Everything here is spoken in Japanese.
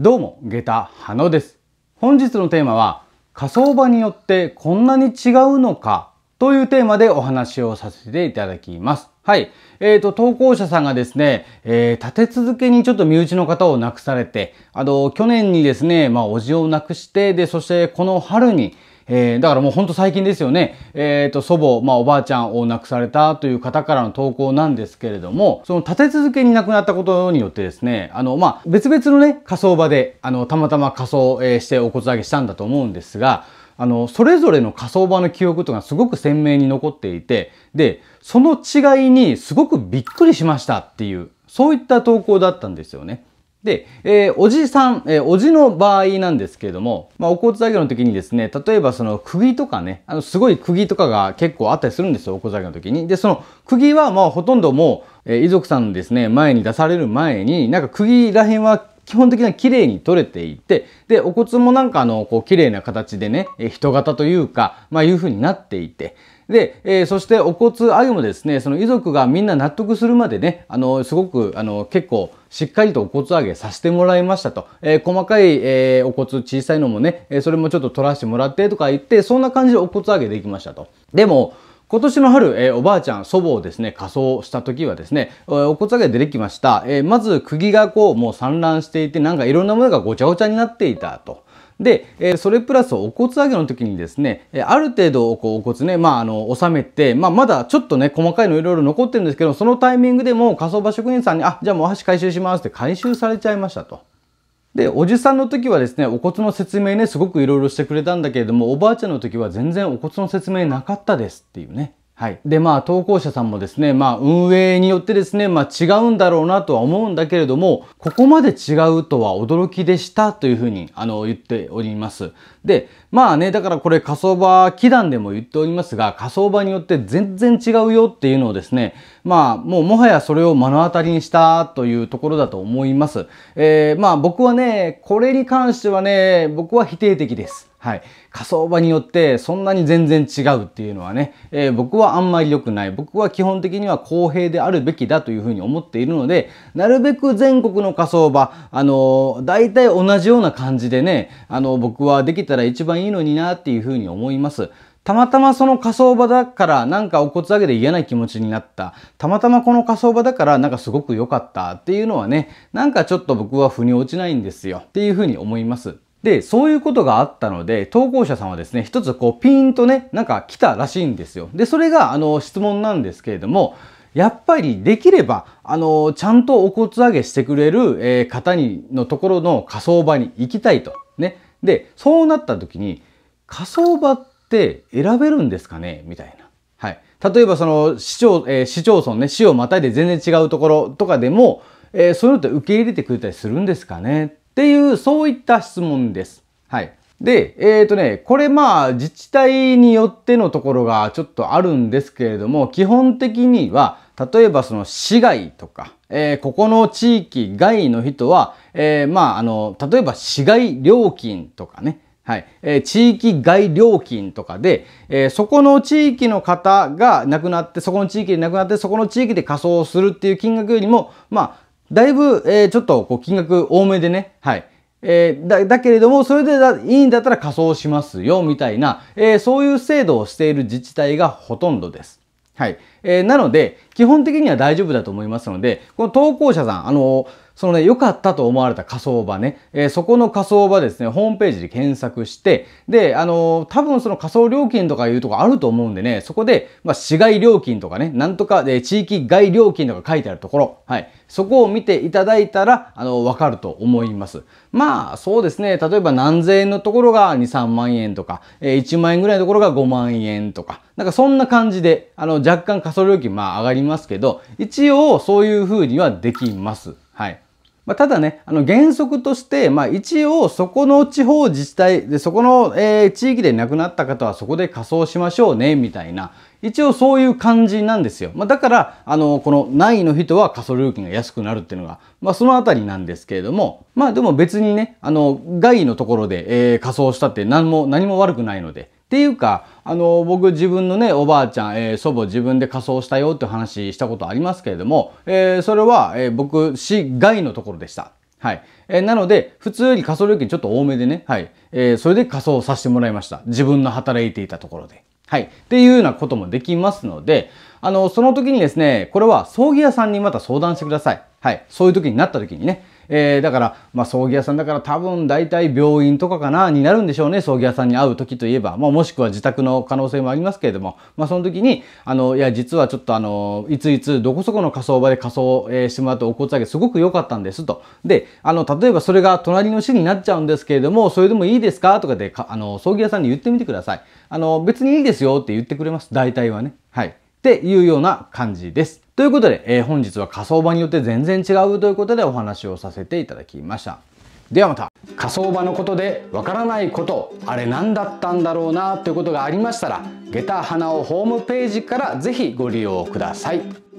どうも下駄ハノです本日のテーマは火葬場によってこんなに違うのかというテーマでお話をさせていただきますはい。えっ、ー、と、投稿者さんがですね、えー、立て続けにちょっと身内の方を亡くされて、あの、去年にですね、まあ、おじを亡くして、で、そしてこの春に、えー、だからもうほんと最近ですよね、えっ、ー、と、祖母、まあおばあちゃんを亡くされたという方からの投稿なんですけれども、その立て続けに亡くなったことによってですね、あの、まあ別々のね、火葬場で、あの、たまたま火葬、えー、してお骨上げしたんだと思うんですが、あの、それぞれの火葬場の記憶とかすごく鮮明に残っていて、で、その違いにすごくびっくりしましたっていう、そういった投稿だったんですよね。で、えー、おじさん、えー、おじの場合なんですけれども、まあ、お骨作業の時にですね、例えばその釘とかね、あの、すごい釘とかが結構あったりするんですよ、お骨作業の時に。で、その釘はまあほとんどもう、えー、遺族さんのですね、前に出される前に、なんか釘らへんは基本的には綺麗に取れていて、で、お骨もなんかあの、こう綺麗な形でね、人型というか、まあいう風になっていて、で、えー、そしてお骨あゆもですね、その遺族がみんな納得するまでね、あの、すごく、あの、結構、しっかりとお骨上げさせてもらいましたと。えー、細かい、えー、お骨小さいのもね、えそれもちょっと取らせてもらってとか言って、そんな感じでお骨上げできましたと。でも、今年の春、えー、おばあちゃん、祖母をですね、仮装した時はですね、お骨上げ出てきました。えー、まず、釘がこう、もう散乱していて、なんかいろんなものがごちゃごちゃになっていたと。で、えそれプラスお骨上げの時にですね、えある程度こうお骨ね、まあ、あの収めて、まあ、まだちょっとね細かいのいろいろ残ってるんですけどそのタイミングでも火葬場職員さんに「あじゃあもうお箸回収します」って回収されちゃいましたと。でおじさんの時はですねお骨の説明ねすごくいろいろしてくれたんだけれどもおばあちゃんの時は全然お骨の説明なかったですっていうねはい、でまあ投稿者さんもですね、まあ、運営によってですね、まあ、違うんだろうなとは思うんだけれどもここまで違うとは驚きでしたというふうにあの言っております。でまあねだからこれ火葬場祈願でも言っておりますが火葬場によって全然違うよっていうのをですねまあもうもはやそれを目の当たりにしたというところだと思います。えー、まあ僕はねこれに関してはね僕は否定的です。はい、火葬場によってそんなに全然違うっていうのはね、えー、僕はあんまり良くない僕は基本的には公平であるべきだというふうに思っているのでなるべく全国の火葬場、あのー、大体同じような感じでね、あのー、僕はできたら一番いいのになっていうふうに思います。たまたまその火葬場だからなんかお骨上げで嫌な気持ちになった。たまたまこの火葬場だからなんかすごく良かったっていうのはね、なんかちょっと僕は腑に落ちないんですよっていうふうに思います。で、そういうことがあったので、投稿者さんはですね、一つこうピーンとね、なんか来たらしいんですよ。で、それがあの質問なんですけれども、やっぱりできれば、あの、ちゃんとお骨上げしてくれる、えー、方に、のところの火葬場に行きたいと。ね。で、そうなった時に、火葬場って選べるんですかねみたいな。はい。例えばその市町、えー、市町村ね、市をまたいで全然違うところとかでも、えー、そういうのって受け入れてくれたりするんですかねっていうそういった質問です。はい。で、えっ、ー、とね、これまあ自治体によってのところがちょっとあるんですけれども、基本的には例えばその市外とか、えー、ここの地域外の人は、えー、まああの、例えば市外料金とかね、はい、えー、地域外料金とかで、えー、そこの地域の方が亡くなって、そこの地域で亡くなって、そこの地域で仮装するっていう金額よりも、まあ、だいぶ、えー、ちょっとこう金額多めでね、はい。えー、だだけれども、それでだいいんだったら仮装しますよ、みたいな、えー、そういう制度をしている自治体がほとんどです。はい。えー、なので、基本的には大丈夫だと思いますので、この投稿者さん、あのーそのね、良かったと思われた仮想場ね、えー、そこの仮想場ですね、ホームページで検索して、で、あのー、多分その仮想料金とかいうとこあると思うんでね、そこで、まあ、市外料金とかね、なんとか、で、地域外料金とか書いてあるところ、はい、そこを見ていただいたら、あのー、わかると思います。まあ、そうですね、例えば何千円のところが2、3万円とか、えー、1万円ぐらいのところが5万円とか、なんかそんな感じで、あの、若干仮想料金、まあ上がりますけど、一応そういう風にはできます。はい。まあ、ただね、あの原則として、まあ、一応そこの地方自治体で、そこの、えー、地域で亡くなった方はそこで仮装しましょうね、みたいな、一応そういう感じなんですよ。まあ、だから、あの、この何位の人は仮想料金が安くなるっていうのが、まあ、そのあたりなんですけれども、まあ、でも別にね、あの、外のところで、えー、仮装したって何も、何も悪くないので、っていうか、あの、僕自分のね、おばあちゃん、えー、祖母自分で仮装したよって話したことありますけれども、えー、それは、えー、僕、市外のところでした。はい。えなので、普通より仮装料金ちょっと多めでね、はい。えそれで仮装させてもらいました。自分の働いていたところで。はい。っていうようなこともできますので、あの、その時にですね、これは葬儀屋さんにまた相談してください。はい。そういう時になった時にね。えー、だから、まあ、葬儀屋さんだから多分大体病院とかかなになるんでしょうね葬儀屋さんに会う時といえば、まあ、もしくは自宅の可能性もありますけれども、まあ、その時にあのいや実はちょっとあのいついつどこそこの火葬場で仮葬、えしてもらってお骨上げすごく良かったんですとであの例えばそれが隣の市になっちゃうんですけれどもそれでもいいですかとかであの葬儀屋さんに言ってみてくださいあの別にいいですよって言ってくれます大体はねはいっていうような感じですということで、えー、本日は火葬場によって全然違うということでお話をさせていただきました。ではまた火葬場のことでわからないことあれ何だったんだろうなということがありましたら下駄花をホームページから是非ご利用ください。